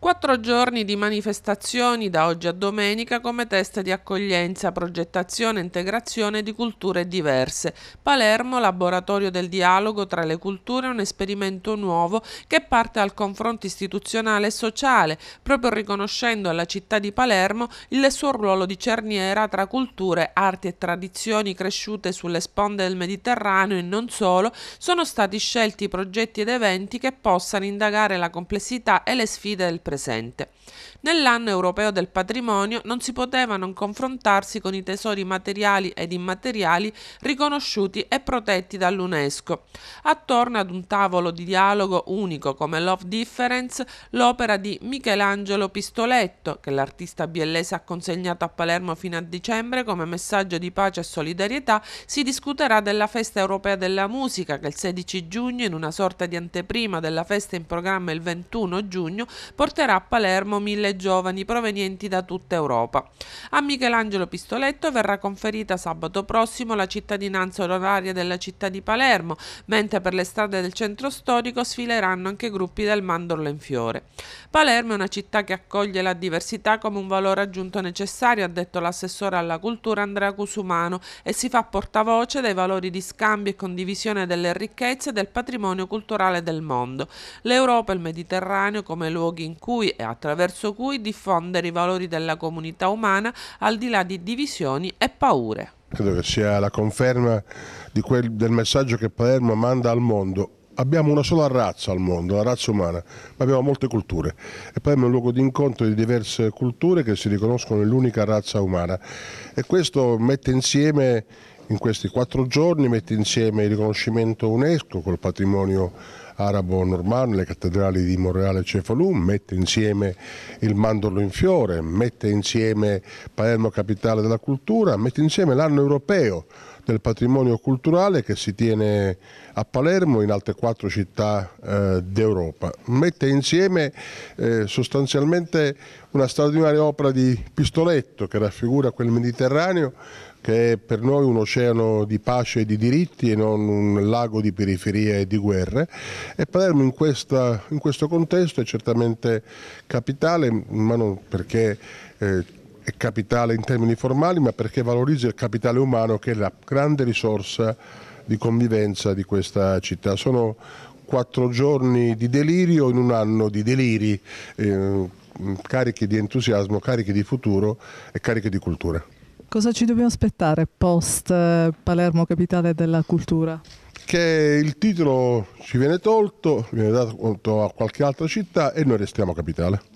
Quattro giorni di manifestazioni da oggi a domenica come test di accoglienza, progettazione e integrazione di culture diverse. Palermo, laboratorio del dialogo tra le culture, un esperimento nuovo che parte dal confronto istituzionale e sociale, proprio riconoscendo alla città di Palermo il suo ruolo di cerniera tra culture, arti e tradizioni cresciute sulle sponde del Mediterraneo e non solo, sono stati scelti progetti ed eventi che possano indagare la complessità e le sfide del presente. Nell'anno europeo del patrimonio non si poteva non confrontarsi con i tesori materiali ed immateriali riconosciuti e protetti dall'UNESCO. Attorno ad un tavolo di dialogo unico come Love Difference, l'opera di Michelangelo Pistoletto, che l'artista biellese ha consegnato a Palermo fino a dicembre come messaggio di pace e solidarietà, si discuterà della festa europea della musica che il 16 giugno, in una sorta di anteprima della festa in programma il 21 giugno, porterà porterà a Palermo mille giovani provenienti da tutta Europa. A Michelangelo Pistoletto verrà conferita sabato prossimo la cittadinanza onoraria della città di Palermo, mentre per le strade del centro storico sfileranno anche gruppi del mandorlo in fiore. Palermo è una città che accoglie la diversità come un valore aggiunto necessario, ha detto l'assessore alla cultura Andrea Cusumano, e si fa portavoce dei valori di scambio e condivisione delle ricchezze del patrimonio culturale del mondo. L'Europa e il Mediterraneo come luoghi in cui e attraverso cui diffondere i valori della comunità umana al di là di divisioni e paure. Credo che sia la conferma quel, del messaggio che Palermo manda al mondo. Abbiamo una sola razza al mondo, la razza umana, ma abbiamo molte culture. E Palermo è un luogo di incontro di diverse culture che si riconoscono nell'unica razza umana. E questo mette insieme in questi quattro giorni mette insieme il riconoscimento UNESCO col patrimonio arabo-normanno, le cattedrali di Monreale e Cefalù, mette insieme il mandorlo in fiore, mette insieme Palermo capitale della cultura, mette insieme l'anno europeo del patrimonio culturale che si tiene a Palermo in altre quattro città eh, d'Europa. Mette insieme eh, sostanzialmente una straordinaria opera di Pistoletto che raffigura quel Mediterraneo che è per noi un oceano di pace e di diritti e non un lago di periferie e di guerre. E Palermo in, questa, in questo contesto è certamente capitale, ma non perché... Eh, è capitale in termini formali, ma perché valorizza il capitale umano che è la grande risorsa di convivenza di questa città. Sono quattro giorni di delirio in un anno di deliri, eh, carichi di entusiasmo, carichi di futuro e carichi di cultura. Cosa ci dobbiamo aspettare post eh, Palermo capitale della cultura? Che il titolo ci viene tolto, viene dato a qualche altra città e noi restiamo capitale.